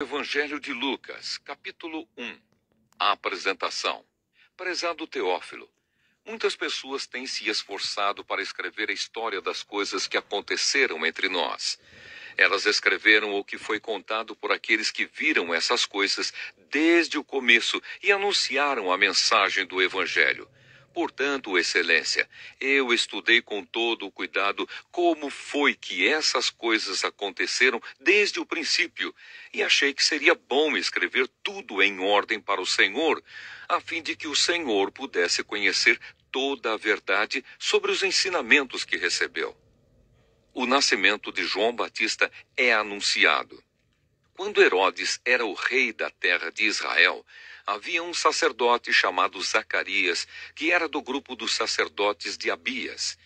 Evangelho de Lucas, capítulo 1. A apresentação. Prezado Teófilo, muitas pessoas têm se esforçado para escrever a história das coisas que aconteceram entre nós. Elas escreveram o que foi contado por aqueles que viram essas coisas desde o começo e anunciaram a mensagem do Evangelho. Portanto, Excelência, eu estudei com todo o cuidado como foi que essas coisas aconteceram desde o princípio e achei que seria bom escrever tudo em ordem para o Senhor, a fim de que o Senhor pudesse conhecer toda a verdade sobre os ensinamentos que recebeu. O nascimento de João Batista é anunciado. Quando Herodes era o rei da terra de Israel, havia um sacerdote chamado Zacarias, que era do grupo dos sacerdotes de Abias.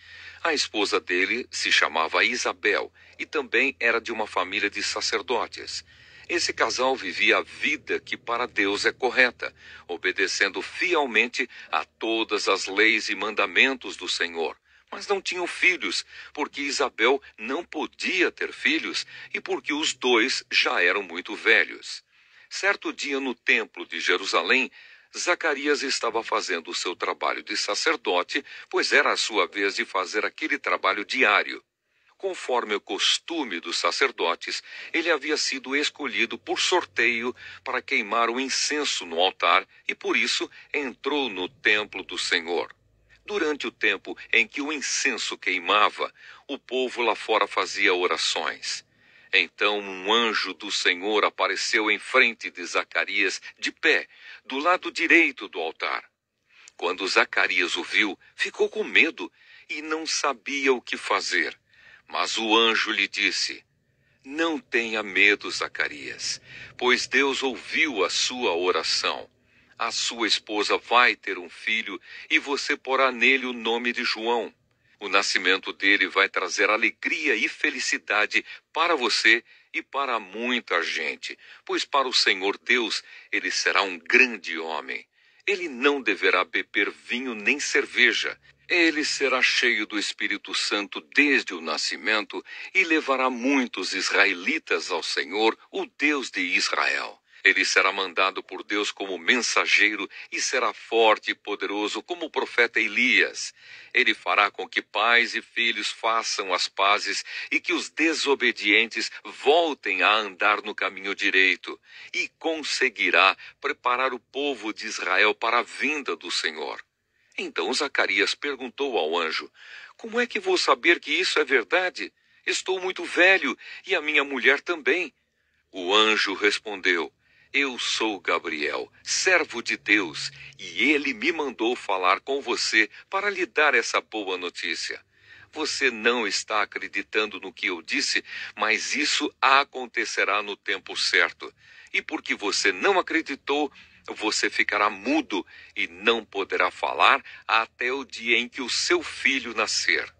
A esposa dele se chamava Isabel e também era de uma família de sacerdotes. Esse casal vivia a vida que para Deus é correta, obedecendo fielmente a todas as leis e mandamentos do Senhor. Mas não tinham filhos, porque Isabel não podia ter filhos e porque os dois já eram muito velhos. Certo dia, no templo de Jerusalém, Zacarias estava fazendo o seu trabalho de sacerdote, pois era a sua vez de fazer aquele trabalho diário. Conforme o costume dos sacerdotes, ele havia sido escolhido por sorteio para queimar o incenso no altar e, por isso, entrou no templo do Senhor. Durante o tempo em que o incenso queimava, o povo lá fora fazia orações. Então um anjo do Senhor apareceu em frente de Zacarias, de pé, do lado direito do altar. Quando Zacarias o viu, ficou com medo e não sabia o que fazer. Mas o anjo lhe disse: Não tenha medo, Zacarias, pois Deus ouviu a sua oração. A sua esposa vai ter um filho e você porá nele o nome de João. O nascimento dele vai trazer alegria e felicidade para você e para muita gente, pois para o Senhor Deus ele será um grande homem. Ele não deverá beber vinho nem cerveja. Ele será cheio do Espírito Santo desde o nascimento e levará muitos israelitas ao Senhor, o Deus de Israel. Ele será mandado por Deus como mensageiro e será forte e poderoso como o profeta Elias. Ele fará com que pais e filhos façam as pazes e que os desobedientes voltem a andar no caminho direito e conseguirá preparar o povo de Israel para a vinda do Senhor. Então Zacarias perguntou ao anjo: Como é que vou saber que isso é verdade? Estou muito velho e a minha mulher também. O anjo respondeu: eu sou Gabriel, servo de Deus, e ele me mandou falar com você para lhe dar essa boa notícia. Você não está acreditando no que eu disse, mas isso acontecerá no tempo certo. E porque você não acreditou, você ficará mudo e não poderá falar até o dia em que o seu filho nascer.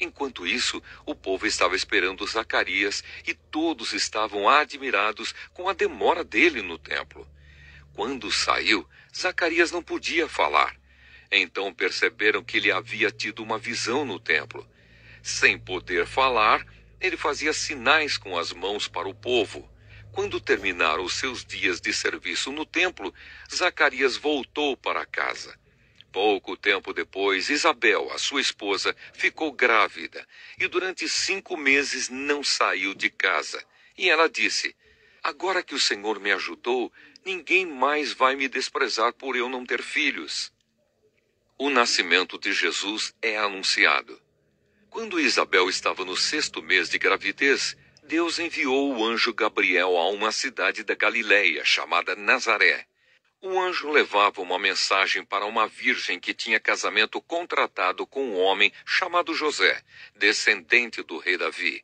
Enquanto isso, o povo estava esperando Zacarias e todos estavam admirados com a demora dele no templo. Quando saiu, Zacarias não podia falar. Então perceberam que ele havia tido uma visão no templo. Sem poder falar, ele fazia sinais com as mãos para o povo. Quando terminaram os seus dias de serviço no templo, Zacarias voltou para casa. Pouco tempo depois, Isabel, a sua esposa, ficou grávida e durante cinco meses não saiu de casa. E ela disse: Agora que o Senhor me ajudou, ninguém mais vai me desprezar por eu não ter filhos. O nascimento de Jesus é anunciado. Quando Isabel estava no sexto mês de gravidez, Deus enviou o anjo Gabriel a uma cidade da Galiléia chamada Nazaré um anjo levava uma mensagem para uma virgem que tinha casamento contratado com um homem chamado José, descendente do rei Davi.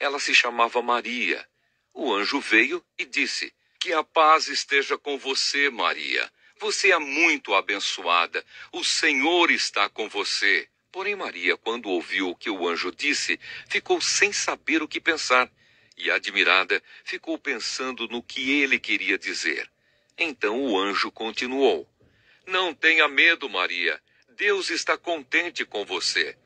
Ela se chamava Maria. O anjo veio e disse: Que a paz esteja com você, Maria. Você é muito abençoada. O Senhor está com você. Porém, Maria, quando ouviu o que o anjo disse, ficou sem saber o que pensar. E, admirada, ficou pensando no que ele queria dizer. Então o anjo continuou: Não tenha medo, Maria. Deus está contente com você.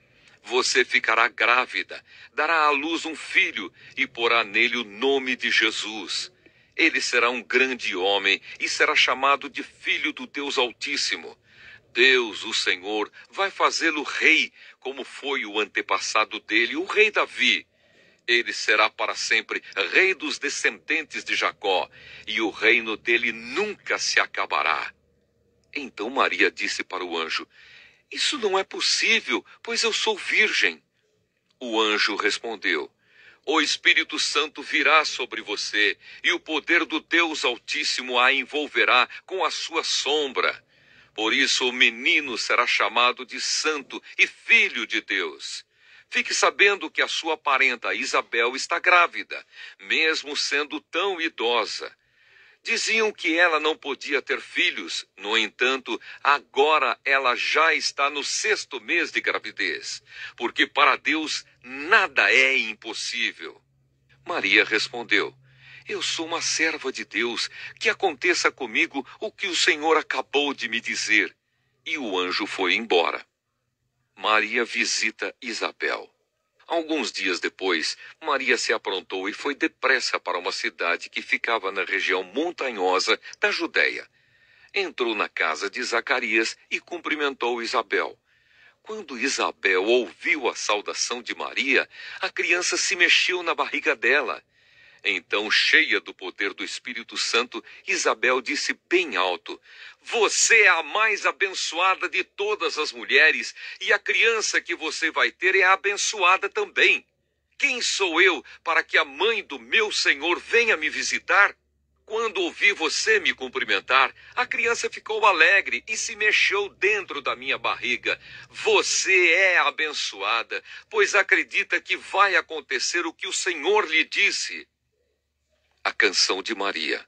Você ficará grávida, dará à luz um filho e porá nele o nome de Jesus. Ele será um grande homem e será chamado de Filho do Deus Altíssimo. Deus, o Senhor, vai fazê-lo rei, como foi o antepassado dele, o rei Davi. Ele será para sempre rei dos descendentes de Jacó, e o reino dele nunca se acabará. Então Maria disse para o anjo: Isso não é possível, pois eu sou virgem. O anjo respondeu: O Espírito Santo virá sobre você, e o poder do Deus Altíssimo a envolverá com a sua sombra. Por isso o menino será chamado de Santo e Filho de Deus. Fique sabendo que a sua parenta Isabel está grávida, mesmo sendo tão idosa. Diziam que ela não podia ter filhos, no entanto, agora ela já está no sexto mês de gravidez, porque para Deus nada é impossível. Maria respondeu: Eu sou uma serva de Deus, que aconteça comigo o que o Senhor acabou de me dizer. E o anjo foi embora. Maria visita Isabel. Alguns dias depois, Maria se aprontou e foi depressa para uma cidade que ficava na região montanhosa da Judéia. Entrou na casa de Zacarias e cumprimentou Isabel. Quando Isabel ouviu a saudação de Maria, a criança se mexeu na barriga dela. Então, cheia do poder do Espírito Santo, Isabel disse bem alto: Você é a mais abençoada de todas as mulheres, e a criança que você vai ter é abençoada também. Quem sou eu para que a mãe do meu Senhor venha me visitar? Quando ouvi você me cumprimentar, a criança ficou alegre e se mexeu dentro da minha barriga. Você é abençoada, pois acredita que vai acontecer o que o Senhor lhe disse a canção de Maria.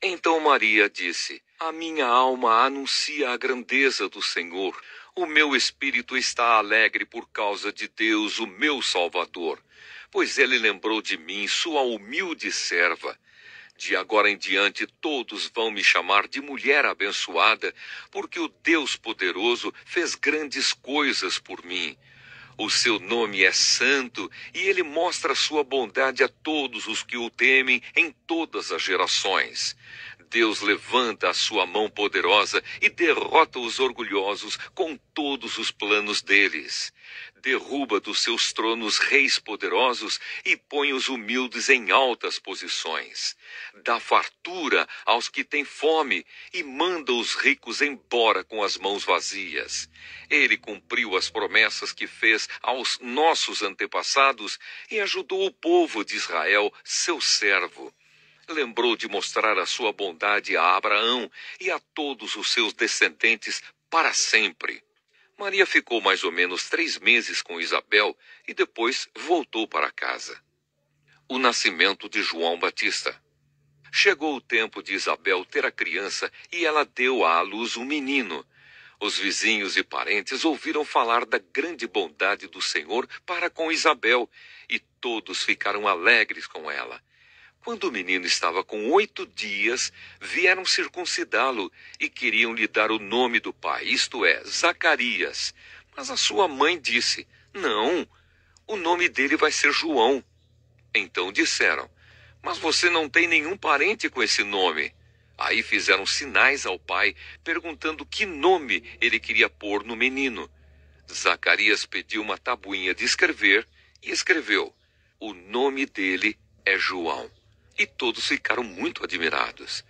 Então Maria disse: A minha alma anuncia a grandeza do Senhor. O meu espírito está alegre por causa de Deus, o meu Salvador, pois ele lembrou de mim, sua humilde serva. De agora em diante, todos vão me chamar de mulher abençoada, porque o Deus poderoso fez grandes coisas por mim. O seu nome é santo e ele mostra sua bondade a todos os que o temem em todas as gerações. Deus levanta a sua mão poderosa e derrota os orgulhosos com todos os planos deles derruba dos seus tronos reis poderosos e põe os humildes em altas posições. Dá fartura aos que têm fome e manda os ricos embora com as mãos vazias. Ele cumpriu as promessas que fez aos nossos antepassados e ajudou o povo de Israel, seu servo lembrou de mostrar a sua bondade a Abraão e a todos os seus descendentes para sempre. Maria ficou mais ou menos três meses com Isabel e depois voltou para casa. O nascimento de João Batista. Chegou o tempo de Isabel ter a criança e ela deu à luz um menino. Os vizinhos e parentes ouviram falar da grande bondade do Senhor para com Isabel e todos ficaram alegres com ela. Quando o menino estava com oito dias, vieram circuncidá-lo e queriam lhe dar o nome do pai, isto é, Zacarias. Mas a sua mãe disse: Não, o nome dele vai ser João. Então disseram: Mas você não tem nenhum parente com esse nome. Aí fizeram sinais ao pai, perguntando que nome ele queria pôr no menino. Zacarias pediu uma tabuinha de escrever e escreveu: O nome dele é João e todos ficaram muito admirados.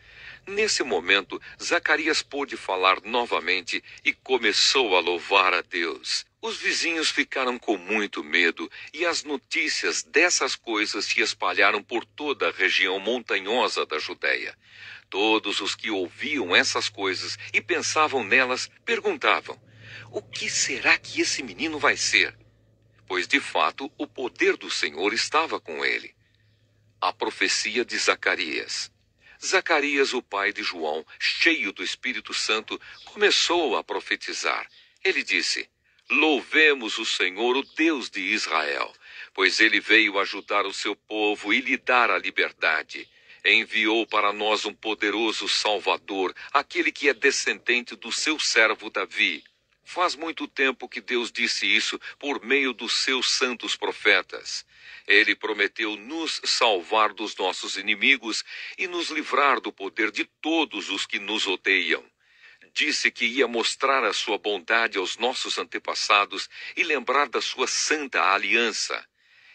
Nesse momento, Zacarias pôde falar novamente e começou a louvar a Deus. Os vizinhos ficaram com muito medo e as notícias dessas coisas se espalharam por toda a região montanhosa da Judéia. Todos os que ouviam essas coisas e pensavam nelas perguntavam: O que será que esse menino vai ser? Pois de fato o poder do Senhor estava com ele. A profecia de Zacarias. Zacarias, o pai de João, cheio do Espírito Santo, começou a profetizar. Ele disse: Louvemos o Senhor, o Deus de Israel, pois ele veio ajudar o seu povo e lhe dar a liberdade. Enviou para nós um poderoso Salvador, aquele que é descendente do seu servo Davi. Faz muito tempo que Deus disse isso por meio dos seus santos profetas. Ele prometeu nos salvar dos nossos inimigos e nos livrar do poder de todos os que nos odeiam. Disse que ia mostrar a sua bondade aos nossos antepassados e lembrar da sua santa aliança.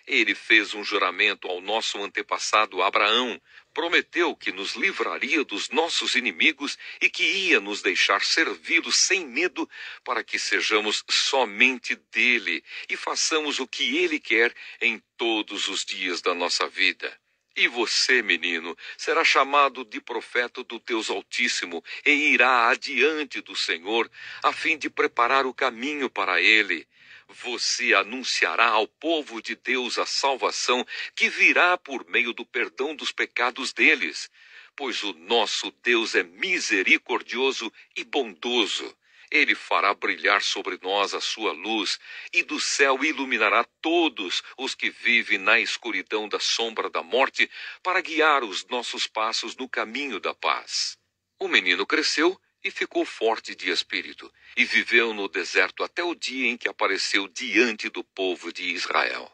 Ele fez um juramento ao nosso antepassado Abraão, prometeu que nos livraria dos nossos inimigos e que ia nos deixar servi sem medo, para que sejamos somente dele e façamos o que ele quer em todos os dias da nossa vida. E você, menino, será chamado de profeta do Deus Altíssimo e irá adiante do Senhor, a fim de preparar o caminho para ele. Você anunciará ao povo de Deus a salvação que virá por meio do perdão dos pecados deles, pois o nosso Deus é misericordioso e bondoso. Ele fará brilhar sobre nós a sua luz, e do céu iluminará todos os que vivem na escuridão da sombra da morte, para guiar os nossos passos no caminho da paz. O menino cresceu e ficou forte de espírito, e viveu no deserto até o dia em que apareceu diante do povo de Israel.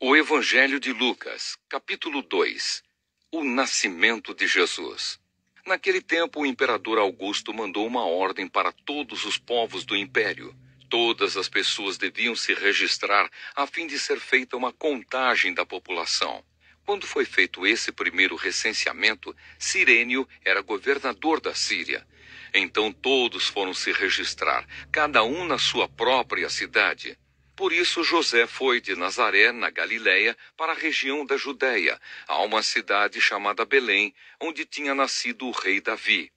O Evangelho de Lucas, capítulo 2 O Nascimento de Jesus. Naquele tempo, o imperador Augusto mandou uma ordem para todos os povos do império. Todas as pessoas deviam se registrar a fim de ser feita uma contagem da população. Quando foi feito esse primeiro recenseamento, Sirênio era governador da Síria. Então todos foram se registrar, cada um na sua própria cidade. Por isso José foi de Nazaré, na Galiléia, para a região da Judéia, a uma cidade chamada Belém, onde tinha nascido o rei Davi.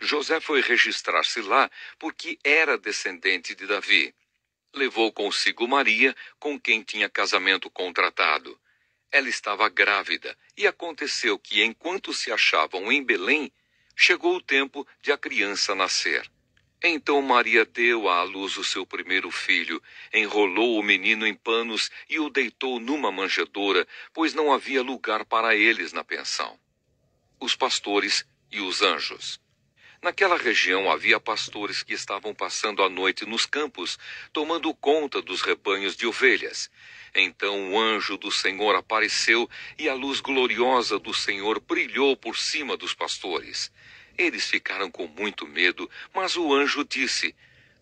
José foi registrar-se lá porque era descendente de Davi. Levou consigo Maria, com quem tinha casamento contratado. Ela estava grávida e aconteceu que, enquanto se achavam em Belém, chegou o tempo de a criança nascer. Então Maria deu à luz o seu primeiro filho, enrolou o menino em panos e o deitou numa manjedoura, pois não havia lugar para eles na pensão. Os pastores e os anjos. Naquela região havia pastores que estavam passando a noite nos campos, tomando conta dos rebanhos de ovelhas. Então o anjo do Senhor apareceu e a luz gloriosa do Senhor brilhou por cima dos pastores. Eles ficaram com muito medo, mas o anjo disse: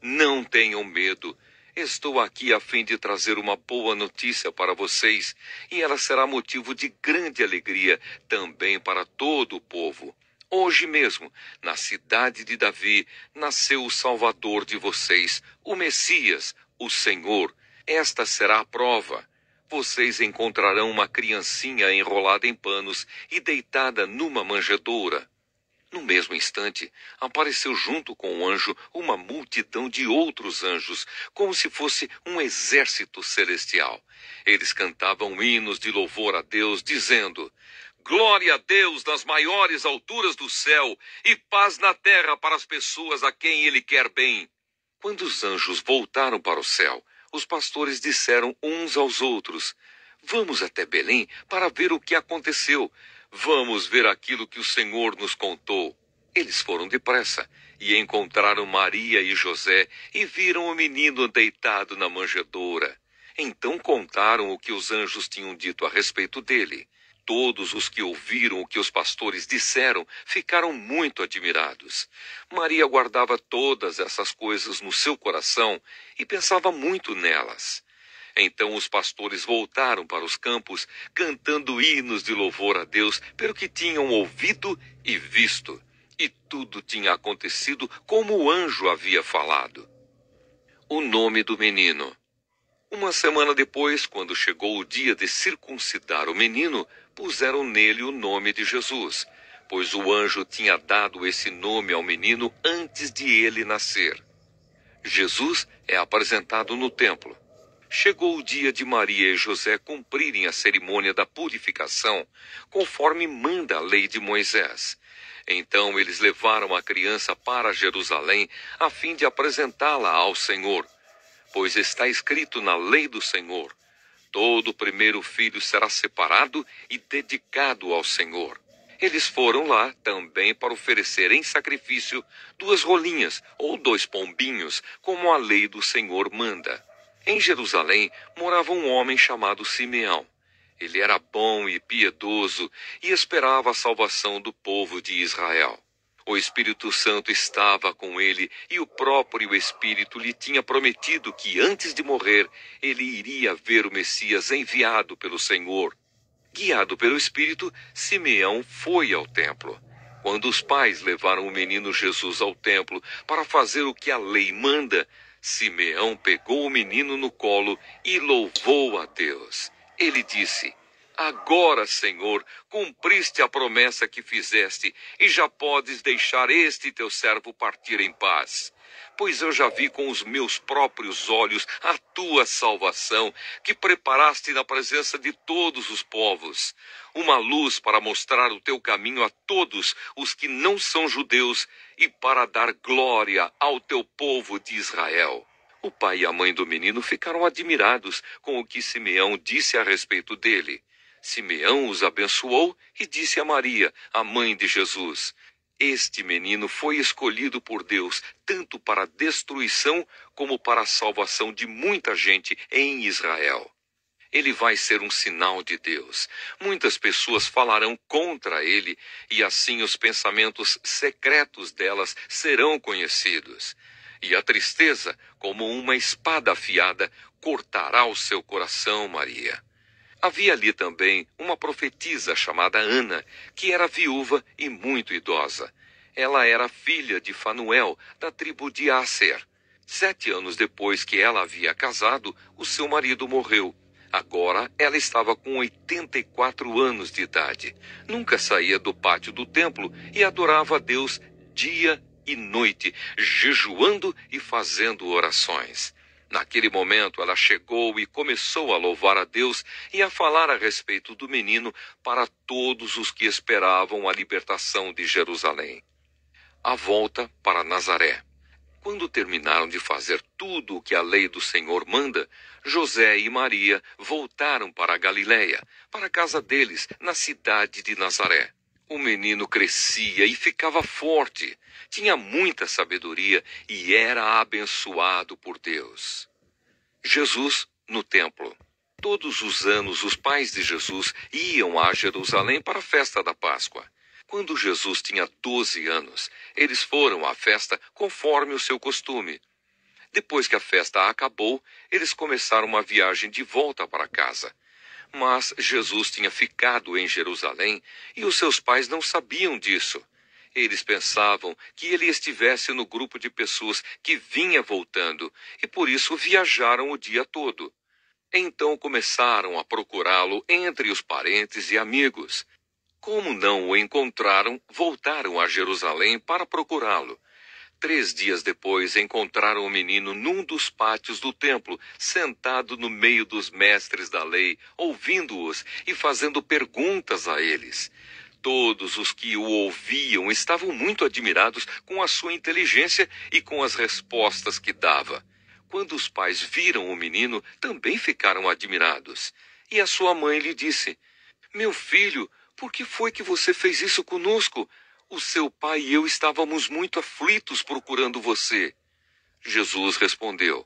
Não tenham medo. Estou aqui a fim de trazer uma boa notícia para vocês, e ela será motivo de grande alegria também para todo o povo. Hoje mesmo, na cidade de Davi, nasceu o Salvador de vocês, o Messias, o Senhor. Esta será a prova. Vocês encontrarão uma criancinha enrolada em panos e deitada numa manjedoura. No mesmo instante, apareceu junto com o anjo uma multidão de outros anjos, como se fosse um exército celestial. Eles cantavam hinos de louvor a Deus, dizendo: Glória a Deus nas maiores alturas do céu e paz na terra para as pessoas a quem ele quer bem. Quando os anjos voltaram para o céu, os pastores disseram uns aos outros: Vamos até Belém para ver o que aconteceu. Vamos ver aquilo que o Senhor nos contou. Eles foram depressa e encontraram Maria e José e viram o menino deitado na manjedoura. Então contaram o que os anjos tinham dito a respeito dele todos os que ouviram o que os pastores disseram ficaram muito admirados. Maria guardava todas essas coisas no seu coração e pensava muito nelas. Então os pastores voltaram para os campos, cantando hinos de louvor a Deus pelo que tinham ouvido e visto. E tudo tinha acontecido como o anjo havia falado. O nome do menino. Uma semana depois, quando chegou o dia de circuncidar o menino, puseram nele o nome de Jesus, pois o anjo tinha dado esse nome ao menino antes de ele nascer. Jesus é apresentado no templo. Chegou o dia de Maria e José cumprirem a cerimônia da purificação, conforme manda a lei de Moisés. Então eles levaram a criança para Jerusalém a fim de apresentá-la ao Senhor, pois está escrito na lei do Senhor: Todo primeiro filho será separado e dedicado ao Senhor. Eles foram lá também para oferecer em sacrifício duas rolinhas ou dois pombinhos, como a lei do Senhor manda. Em Jerusalém morava um homem chamado Simeão. Ele era bom e piedoso e esperava a salvação do povo de Israel. O Espírito Santo estava com ele e o próprio Espírito lhe tinha prometido que antes de morrer ele iria ver o Messias enviado pelo Senhor. Guiado pelo Espírito, Simeão foi ao templo. Quando os pais levaram o menino Jesus ao templo para fazer o que a lei manda, Simeão pegou o menino no colo e louvou a Deus. Ele disse: Agora, Senhor, cumpriste a promessa que fizeste e já podes deixar este teu servo partir em paz. Pois eu já vi com os meus próprios olhos a tua salvação, que preparaste na presença de todos os povos, uma luz para mostrar o teu caminho a todos os que não são judeus e para dar glória ao teu povo de Israel. O pai e a mãe do menino ficaram admirados com o que Simeão disse a respeito dele. Simeão os abençoou e disse a Maria, a mãe de Jesus: Este menino foi escolhido por Deus tanto para destruição como para a salvação de muita gente em Israel. Ele vai ser um sinal de Deus. Muitas pessoas falarão contra ele e assim os pensamentos secretos delas serão conhecidos. E a tristeza, como uma espada afiada, cortará o seu coração, Maria. Havia ali também uma profetisa chamada Ana, que era viúva e muito idosa. Ela era filha de Fanuel, da tribo de Aser. Sete anos depois que ela havia casado, o seu marido morreu. Agora ela estava com 84 anos de idade. Nunca saía do pátio do templo e adorava a Deus dia e noite, jejuando e fazendo orações. Naquele momento, ela chegou e começou a louvar a Deus e a falar a respeito do menino para todos os que esperavam a libertação de Jerusalém. A volta para Nazaré. Quando terminaram de fazer tudo o que a lei do Senhor manda, José e Maria voltaram para a Galiléia, para a casa deles, na cidade de Nazaré. O menino crescia e ficava forte, tinha muita sabedoria e era abençoado por Deus. Jesus no templo. Todos os anos, os pais de Jesus iam a Jerusalém para a festa da Páscoa. Quando Jesus tinha doze anos, eles foram à festa conforme o seu costume. Depois que a festa acabou, eles começaram uma viagem de volta para casa. Mas Jesus tinha ficado em Jerusalém e os seus pais não sabiam disso. Eles pensavam que ele estivesse no grupo de pessoas que vinha voltando e por isso viajaram o dia todo. Então começaram a procurá-lo entre os parentes e amigos. Como não o encontraram, voltaram a Jerusalém para procurá-lo. Três dias depois, encontraram o menino num dos pátios do templo, sentado no meio dos mestres da lei, ouvindo-os e fazendo perguntas a eles. Todos os que o ouviam estavam muito admirados com a sua inteligência e com as respostas que dava. Quando os pais viram o menino, também ficaram admirados. E a sua mãe lhe disse: Meu filho, por que foi que você fez isso conosco? O seu pai e eu estávamos muito aflitos procurando você. Jesus respondeu: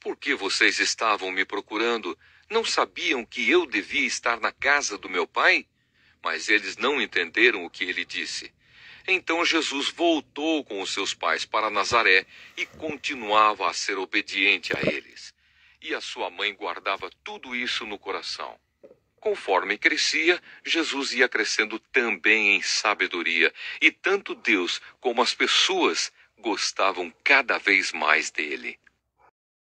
Por que vocês estavam me procurando? Não sabiam que eu devia estar na casa do meu pai? Mas eles não entenderam o que ele disse. Então Jesus voltou com os seus pais para Nazaré e continuava a ser obediente a eles. E a sua mãe guardava tudo isso no coração. Conforme crescia, Jesus ia crescendo também em sabedoria, e tanto Deus como as pessoas gostavam cada vez mais dele.